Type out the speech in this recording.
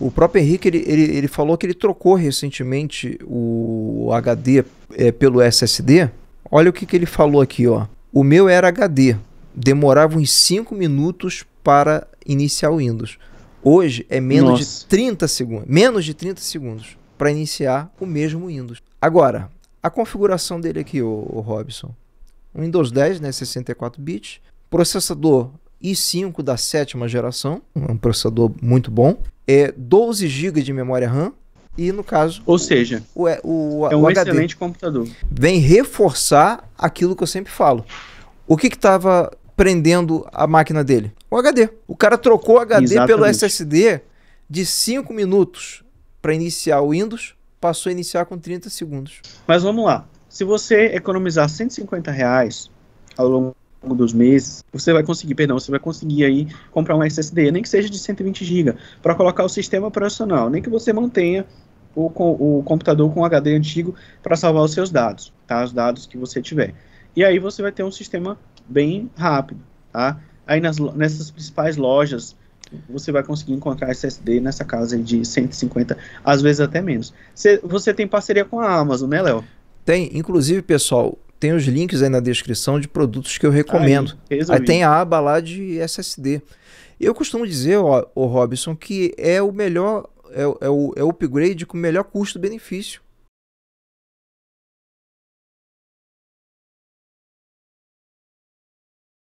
O próprio Henrique ele, ele, ele, falou que ele trocou recentemente o HD é, pelo SSD. Olha o que, que ele falou aqui, ó. O meu era HD, demorava uns 5 minutos para iniciar o Windows. Hoje é menos Nossa. de 30 segundos, menos de 30 segundos para iniciar o mesmo Windows. Agora, a configuração dele aqui, o, Robson. Windows 10, né, 64 bits, processador i5 da sétima geração, um processador muito bom é, 12 GB de memória RAM e no caso. Ou seja, o, o, o é um o excelente computador. Vem reforçar aquilo que eu sempre falo. O que estava prendendo a máquina dele? O HD. O cara trocou o HD Exatamente. pelo SSD de 5 minutos para iniciar o Windows, passou a iniciar com 30 segundos. Mas vamos lá. Se você economizar 150 reais ao longo longo dos meses, você vai conseguir, perdão, você vai conseguir aí comprar um SSD, nem que seja de 120 GB, para colocar o sistema operacional, nem que você mantenha o, o computador com HD antigo para salvar os seus dados, tá? Os dados que você tiver. E aí você vai ter um sistema bem rápido, tá? Aí nas, nessas principais lojas você vai conseguir encontrar SSD nessa casa de 150, às vezes até menos. Cê, você tem parceria com a Amazon, né, Léo? Tem, inclusive, pessoal, tem os links aí na descrição de produtos que eu recomendo. Aí, aí tem a aba lá de SSD. Eu costumo dizer, ó, o Robson, que é o melhor, é, é, o, é o upgrade com o melhor custo-benefício.